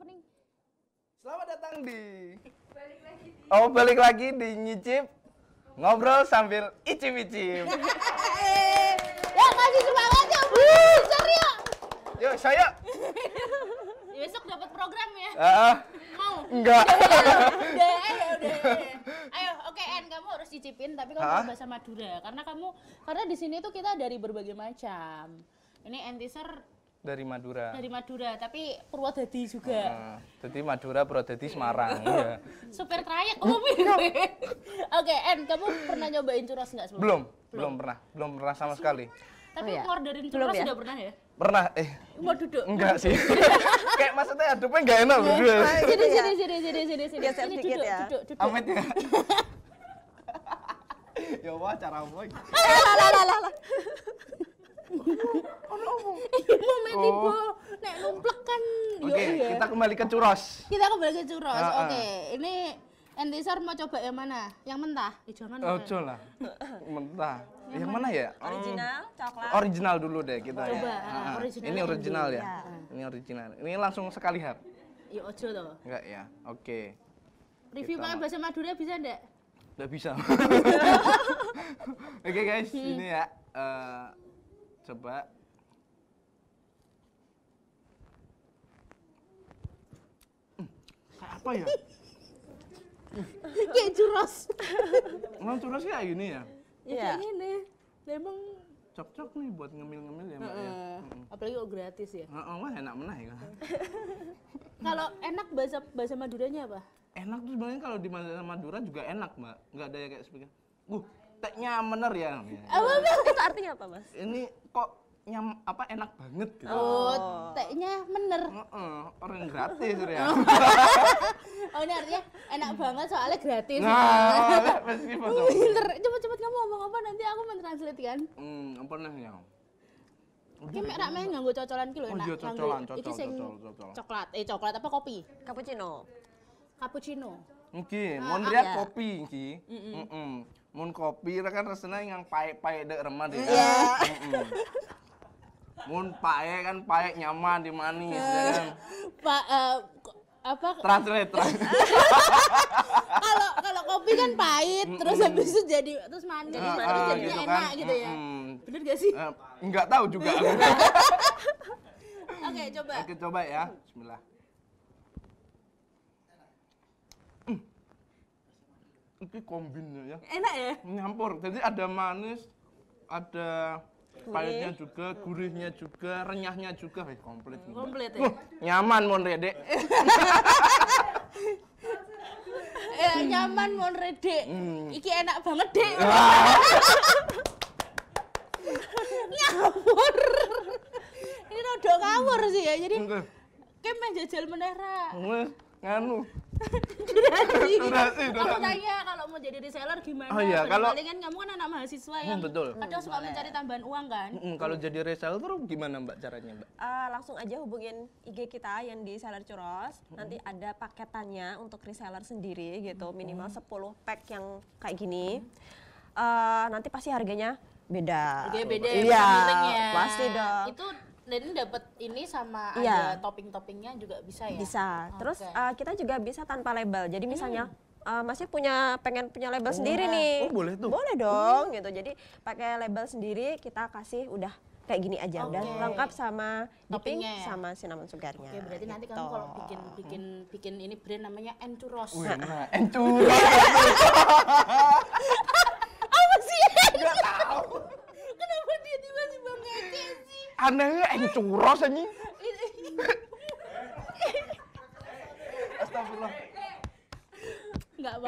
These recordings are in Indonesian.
opening. Selamat datang di balik lagi Oh, balik lagi di Nyicip ngobrol sambil icip-icip. ya, kasih semangat ya. Serius. Ya. Yuk, saya. Ya, besok dapat program ya. Uh, Mau? Enggak. ayo, ya, Ayo, oke okay, kamu harus cicipin tapi kamu harus bahasa Madura karena kamu karena di sini tuh kita dari berbagai macam. Ini Entiser dari Madura. Dari Madura, tapi Purwodadi juga. Uh, jadi Madura, Purwodadi, Semarang. ya. Super trayek kamu oh, hmm. Oke, okay, En, kamu pernah nyobain curas nggak sebelumnya? Belum, belum, belum pernah, belum pernah sama sekali. Tapi oh, iya. ngorderin churros ya? sudah pernah ya? Pernah, eh. Mau duduk? Enggak sih. Kayak maksudnya adupnya enggak enak loh. Nah, iya. Sini, sini, sini, sini, sini, sini. sini, sini, ya. Duduk, duduk. Amit ya. ya wah cara apa? Lah, lah, lah, lah ono opo iya momen oh. nek numplek kan oke okay, iya. kita kembali ke curos kita kembali ke curos ah, ah. oke uh, okay. ini Entisar mau coba yang mana? Yang mentah? Eh, jangan. Oh, coba lah. mentah. Yang, yang mana ya? Original, hmm. coklat. Original dulu deh kita coba, ya. Coba. Uh, uh, original ini original ya. ya. Ini original. Ini langsung sekali hap. Ya ojo loh. Enggak ya. Oke. Okay. Review pakai bahasa Madura bisa enggak? Enggak bisa. Oke okay, guys, hmm. ini ya. Uh, coba hmm, kayak apa ya? Kayak curos. Emang curos kayak gini ya? ya iya. Kayak gini. Emang cocok nih buat ngemil-ngemil ya mbak ya. Hmm. apalagi kok gratis ya. oh uh, enak menah ya. kalau enak bahasa bahasa Maduranya apa? Enak tuh sebenarnya kalau di bahasa Madura juga enak mbak. Nggak ada ya kayak sebagainya. Uh, teknya mener ya Apa, Itu artinya apa, Mas? Ini kok nyam apa enak banget gitu. Oh, teknya mener. Heeh, orang gratis ya. oh, ini artinya enak banget soalnya gratis. Nah, pasti uh, Pinter. Cepet-cepet kamu ngomong apa nanti aku mentranslate kan. Hmm, apa nih ya? Ini merah rak meh nganggo cocolan ki lho oh, enak. Oh iya cocolan, cocol, coklat, eh coklat apa kopi? Cappuccino. Cappuccino. Oke mau lihat kopi iki. Heeh mun kopi kan rasanya yang paek-paek dek remah deh. Iya. Mun paek kan paek nyaman di manis ya kan. Eh, Pak uh, eh, apa translate kalau kalau kopi kan pahit terus habis itu jadi terus manis uh, ah, terus uh, jadinya gitu enak kan. gitu ya mm bener gak sih uh, nggak tahu juga oke coba oke coba ya Bismillah ini kombinnya ya. Enak ya? Nyampur. Jadi ada manis, ada pahitnya juga, gurihnya juga, renyahnya juga, eh, komplit. Komplit ya. Uh, nyaman mon Dek. eh, nyaman mon Dek. Hmm. Iki enak banget, Dek. Nyampur. Ini udah ngawur sih ya. Jadi Okay. main jajal menera. Nganu. durasi. durasi, durasi. Aku tanya kalau jadi reseller gimana? Oh iya, kalau kan kamu kan anak mahasiswa ya. Hmm, betul. Kadang hmm, suka boleh. mencari tambahan uang kan? Hmm, kalau hmm. jadi reseller tuh gimana Mbak caranya, Mbak? Uh, langsung aja hubungin IG kita yang di Seller Curos. Hmm. Nanti ada paketannya untuk reseller sendiri gitu, hmm. minimal 10 pack yang kayak gini. Uh, nanti pasti harganya beda. Harganya beda ya, iya, ya. Pasti dong. Itu dan ini dapat ini sama iya. topping-toppingnya juga bisa ya? Bisa. Terus okay. uh, kita juga bisa tanpa label. Jadi misalnya hmm uh, masih punya pengen punya label oh, sendiri nih. Oh, boleh tuh. Boleh dong hmm. gitu. Jadi pakai label sendiri kita kasih udah kayak gini aja okay. udah lengkap sama dipping ya? sama cinnamon sugarnya. Oke, okay, berarti gitu. nanti kamu gitu. kalau bikin bikin bikin ini brand namanya Enturos. Wih, nah. Enturos. Apa sih? Enggak tahu. Kenapa dia tiba-tiba ngece sih? Anehnya Enturos anjing.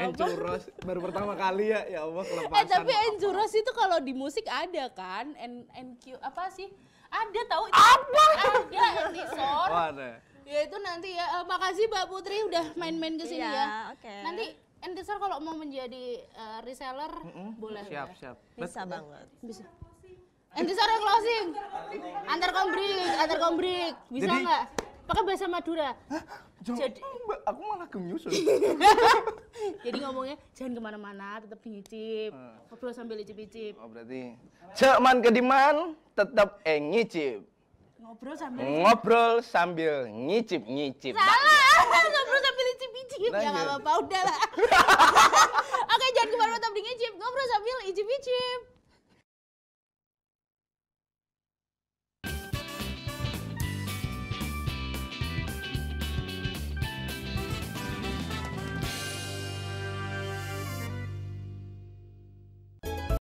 Enjuros baru pertama kali ya, ya Allah kelepasan. Eh tapi Enjuros itu kalau di musik ada kan? N NQ apa sih? Ada tahu? Apa? Ada Enisor. Mana? Oh, ya itu nanti ya. Uh, makasih Mbak Putri udah main-main ke sini ya. ya. Okay. Nanti Entisor kalau mau menjadi uh, reseller mm -hmm. boleh. Siap, ya? siap. Bisa banget. Bisa. Entisor yang closing. Antar kombrik, antar kombrik. Bisa nggak? Pakai bahasa Madura. Hah? Jangan, jadi aku malah gemius jadi ngomongnya jangan kemana-mana tetap ngicip uh. Hmm. ngobrol sambil icip-icip oh berarti cuman kediman tetap eh ngicip ngobrol sambil ngobrol sambil ngicip ngicip salah ngobrol sambil nyicip-nyicip ya nggak apa-apa udah lah oke jangan kemana-mana tetap ngicip ngobrol sambil icip-icip